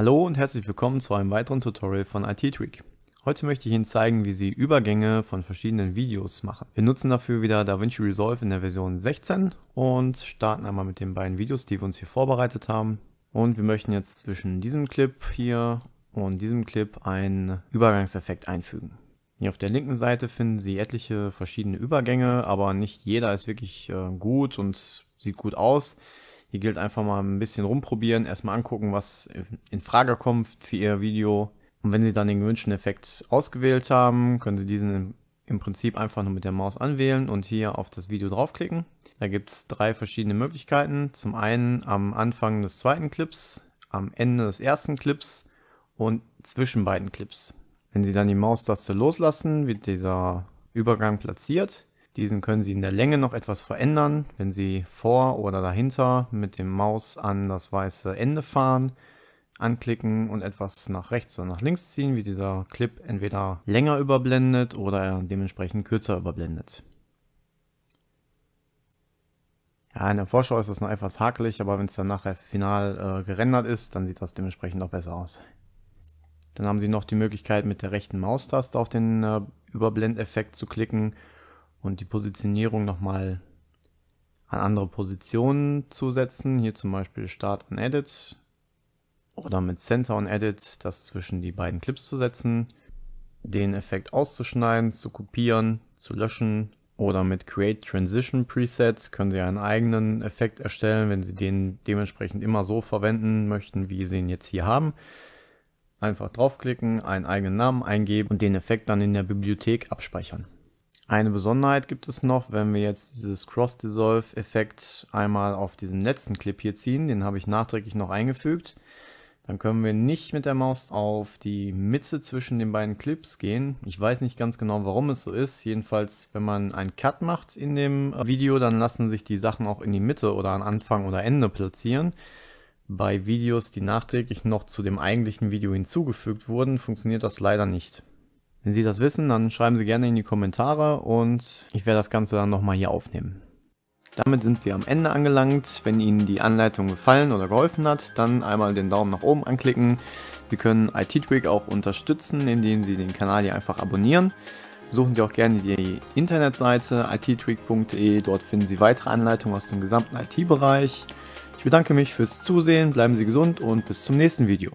Hallo und herzlich willkommen zu einem weiteren Tutorial von IT-Tweak. Heute möchte ich Ihnen zeigen, wie Sie Übergänge von verschiedenen Videos machen. Wir nutzen dafür wieder DaVinci Resolve in der Version 16 und starten einmal mit den beiden Videos, die wir uns hier vorbereitet haben. Und wir möchten jetzt zwischen diesem Clip hier und diesem Clip einen Übergangseffekt einfügen. Hier auf der linken Seite finden Sie etliche verschiedene Übergänge, aber nicht jeder ist wirklich äh, gut und sieht gut aus. Hier gilt einfach mal ein bisschen rumprobieren, erstmal angucken, was in Frage kommt für Ihr Video. Und wenn Sie dann den gewünschten Effekt ausgewählt haben, können Sie diesen im Prinzip einfach nur mit der Maus anwählen und hier auf das Video draufklicken. Da gibt es drei verschiedene Möglichkeiten. Zum einen am Anfang des zweiten Clips, am Ende des ersten Clips und zwischen beiden Clips. Wenn Sie dann die Maustaste loslassen, wird dieser Übergang platziert diesen können Sie in der Länge noch etwas verändern, wenn Sie vor oder dahinter mit dem Maus an das weiße Ende fahren, anklicken und etwas nach rechts oder nach links ziehen, wie dieser Clip entweder länger überblendet oder dementsprechend kürzer überblendet. Ja, in der Vorschau ist das noch etwas hakelig, aber wenn es dann nachher final äh, gerendert ist, dann sieht das dementsprechend noch besser aus. Dann haben Sie noch die Möglichkeit, mit der rechten Maustaste auf den äh, Überblendeffekt zu klicken und die Positionierung nochmal an andere Positionen zu setzen. Hier zum Beispiel Start und Edit oder mit Center und Edit das zwischen die beiden Clips zu setzen, den Effekt auszuschneiden, zu kopieren, zu löschen oder mit Create Transition Preset können Sie einen eigenen Effekt erstellen, wenn Sie den dementsprechend immer so verwenden möchten, wie Sie ihn jetzt hier haben. Einfach draufklicken, einen eigenen Namen eingeben und den Effekt dann in der Bibliothek abspeichern. Eine Besonderheit gibt es noch, wenn wir jetzt dieses Cross-Dissolve-Effekt einmal auf diesen letzten Clip hier ziehen, den habe ich nachträglich noch eingefügt, dann können wir nicht mit der Maus auf die Mitte zwischen den beiden Clips gehen. Ich weiß nicht ganz genau, warum es so ist. Jedenfalls, wenn man einen Cut macht in dem Video, dann lassen sich die Sachen auch in die Mitte oder an Anfang oder Ende platzieren. Bei Videos, die nachträglich noch zu dem eigentlichen Video hinzugefügt wurden, funktioniert das leider nicht. Wenn Sie das wissen, dann schreiben Sie gerne in die Kommentare und ich werde das Ganze dann nochmal hier aufnehmen. Damit sind wir am Ende angelangt. Wenn Ihnen die Anleitung gefallen oder geholfen hat, dann einmal den Daumen nach oben anklicken. Sie können IT-Tweak auch unterstützen, indem Sie den Kanal hier einfach abonnieren. Suchen Sie auch gerne die Internetseite ittweak.de, dort finden Sie weitere Anleitungen aus dem gesamten IT-Bereich. Ich bedanke mich fürs Zusehen, bleiben Sie gesund und bis zum nächsten Video.